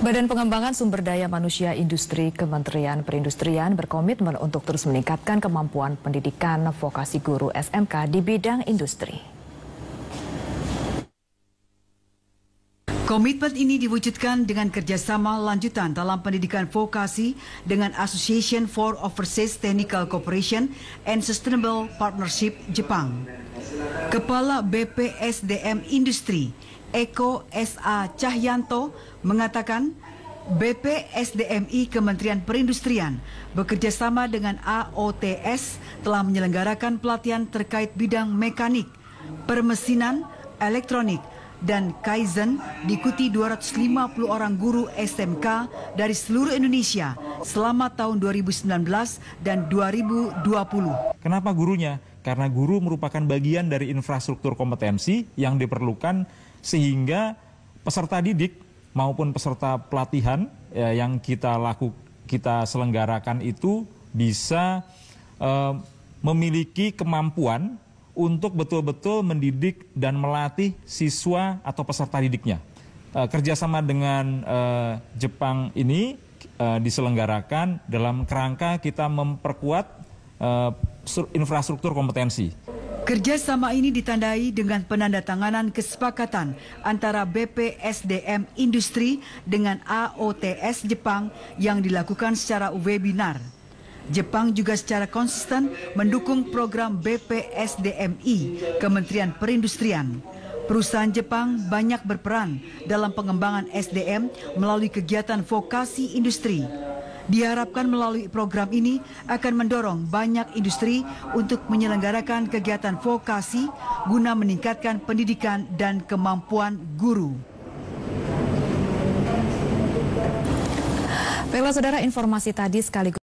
Badan Pengembangan Sumber Daya Manusia Industri Kementerian Perindustrian berkomitmen untuk terus meningkatkan kemampuan pendidikan vokasi guru SMK di bidang industri. Komitmen ini diwujudkan dengan kerjasama lanjutan dalam pendidikan vokasi dengan Association for Overseas Technical Cooperation and Sustainable Partnership Jepang. Kepala BPSDM Industri Eko S.A. Cahyanto mengatakan BPSDMI Kementerian Perindustrian bekerjasama dengan AOTS telah menyelenggarakan pelatihan terkait bidang mekanik, permesinan, elektronik, dan Kaizen diikuti 250 orang guru SMK dari seluruh Indonesia selama tahun 2019 dan 2020. Kenapa gurunya? Karena guru merupakan bagian dari infrastruktur kompetensi yang diperlukan sehingga peserta didik maupun peserta pelatihan ya, yang kita laku kita selenggarakan itu bisa eh, memiliki kemampuan untuk betul-betul mendidik dan melatih siswa atau peserta didiknya. Eh, kerjasama dengan uh, Jepang ini Eh, diselenggarakan dalam kerangka kita memperkuat eh, infrastruktur kompetensi. Kerjasama ini ditandai dengan penandatanganan kesepakatan antara BPSDM Industri dengan AOTS Jepang yang dilakukan secara webinar. Jepang juga secara konsisten mendukung program BPSDMI Kementerian Perindustrian. Perusahaan Jepang banyak berperan dalam pengembangan SDM melalui kegiatan vokasi industri. Diharapkan melalui program ini akan mendorong banyak industri untuk menyelenggarakan kegiatan vokasi guna meningkatkan pendidikan dan kemampuan guru. Baiklah saudara informasi tadi sekaligus.